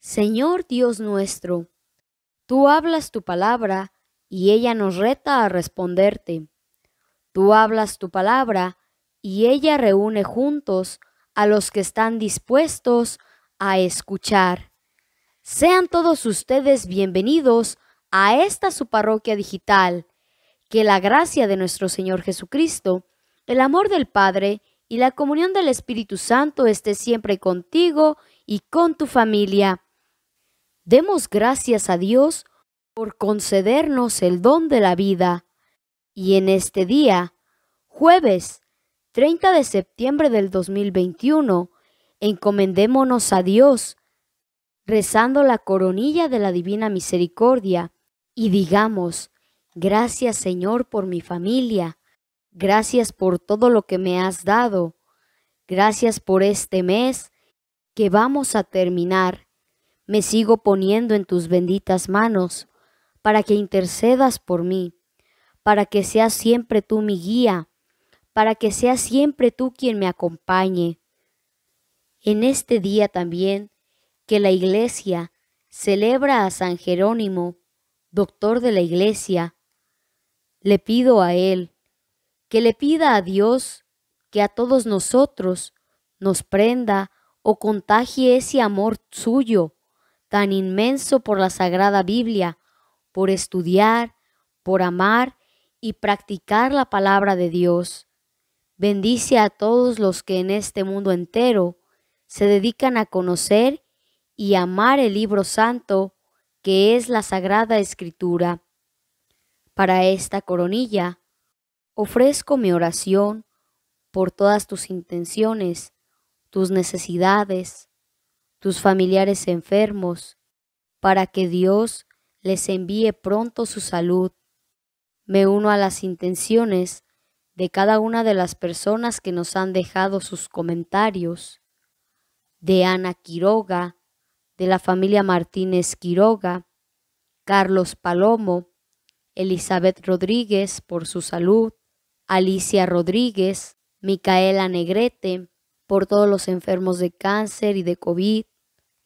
Señor Dios nuestro, tú hablas tu palabra y ella nos reta a responderte. Tú hablas tu palabra y ella reúne juntos a los que están dispuestos a escuchar. Sean todos ustedes bienvenidos a esta su parroquia digital. Que la gracia de nuestro Señor Jesucristo, el amor del Padre y la comunión del Espíritu Santo esté siempre contigo y con tu familia. Demos gracias a Dios por concedernos el don de la vida y en este día, jueves 30 de septiembre del 2021, encomendémonos a Dios rezando la coronilla de la Divina Misericordia y digamos, gracias Señor por mi familia, gracias por todo lo que me has dado, gracias por este mes que vamos a terminar me sigo poniendo en tus benditas manos, para que intercedas por mí, para que seas siempre tú mi guía, para que seas siempre tú quien me acompañe. En este día también que la Iglesia celebra a San Jerónimo, doctor de la Iglesia, le pido a él que le pida a Dios que a todos nosotros nos prenda o contagie ese amor suyo tan inmenso por la Sagrada Biblia, por estudiar, por amar y practicar la palabra de Dios. Bendice a todos los que en este mundo entero se dedican a conocer y amar el libro santo que es la Sagrada Escritura. Para esta coronilla ofrezco mi oración por todas tus intenciones, tus necesidades, tus familiares enfermos, para que Dios les envíe pronto su salud. Me uno a las intenciones de cada una de las personas que nos han dejado sus comentarios, de Ana Quiroga, de la familia Martínez Quiroga, Carlos Palomo, Elizabeth Rodríguez por su salud, Alicia Rodríguez, Micaela Negrete por todos los enfermos de cáncer y de COVID,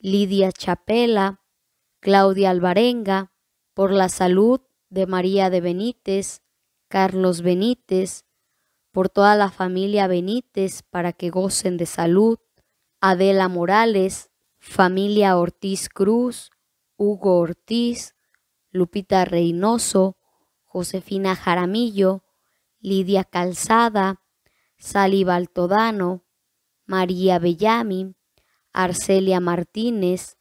Lidia Chapela, Claudia Alvarenga, por la salud de María de Benítez, Carlos Benítez, por toda la familia Benítez para que gocen de salud, Adela Morales, familia Ortiz Cruz, Hugo Ortiz, Lupita Reynoso, Josefina Jaramillo, Lidia Calzada, Sali Baltodano, María Bellami, Arcelia Martínez,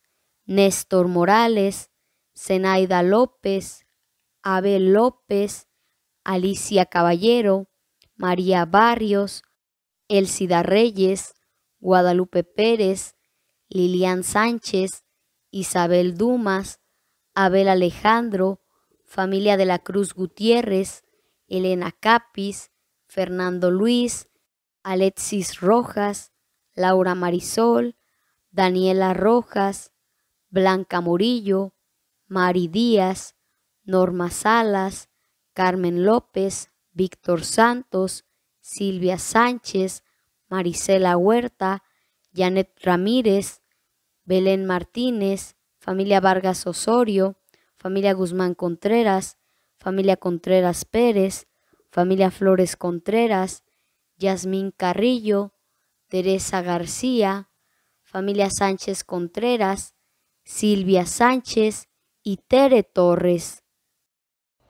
Néstor Morales, Zenaida López, Abel López, Alicia Caballero, María Barrios, Elsida Reyes, Guadalupe Pérez, Lilian Sánchez, Isabel Dumas, Abel Alejandro, familia de la Cruz Gutiérrez, Elena Capis, Fernando Luis, Alexis Rojas, Laura Marisol, Daniela Rojas, Blanca Murillo, Mari Díaz, Norma Salas, Carmen López, Víctor Santos, Silvia Sánchez, Maricela Huerta, Janet Ramírez, Belén Martínez, familia Vargas Osorio, familia Guzmán Contreras, familia Contreras Pérez, familia Flores Contreras, Yasmín Carrillo, Teresa García, familia Sánchez Contreras, Silvia Sánchez y Tere Torres.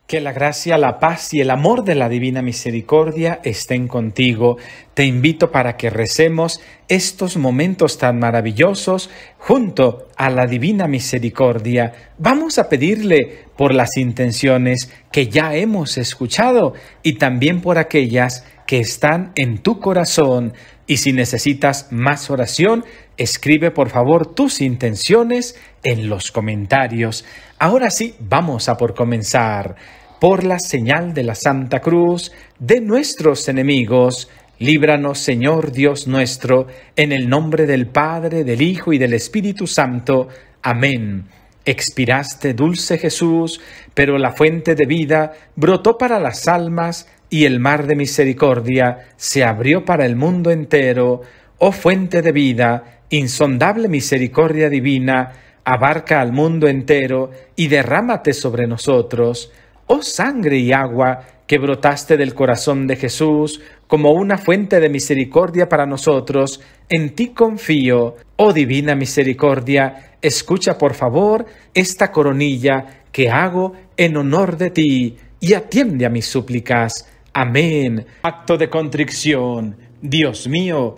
Que la gracia, la paz y el amor de la divina misericordia estén contigo. Te invito para que recemos estos momentos tan maravillosos junto a la divina misericordia. Vamos a pedirle por las intenciones que ya hemos escuchado y también por aquellas que están en tu corazón. Y si necesitas más oración, Escribe por favor tus intenciones en los comentarios. Ahora sí, vamos a por comenzar. Por la señal de la Santa Cruz de nuestros enemigos, líbranos Señor Dios nuestro, en el nombre del Padre, del Hijo y del Espíritu Santo. Amén. Expiraste, dulce Jesús, pero la fuente de vida brotó para las almas y el mar de misericordia se abrió para el mundo entero. Oh fuente de vida, insondable misericordia divina, abarca al mundo entero y derrámate sobre nosotros, oh sangre y agua que brotaste del corazón de Jesús como una fuente de misericordia para nosotros, en ti confío, oh divina misericordia, escucha por favor esta coronilla que hago en honor de ti y atiende a mis súplicas. Amén. Acto de contrición. Dios mío,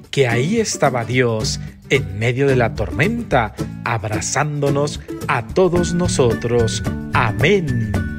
que ahí estaba Dios en medio de la tormenta, abrazándonos a todos nosotros. Amén.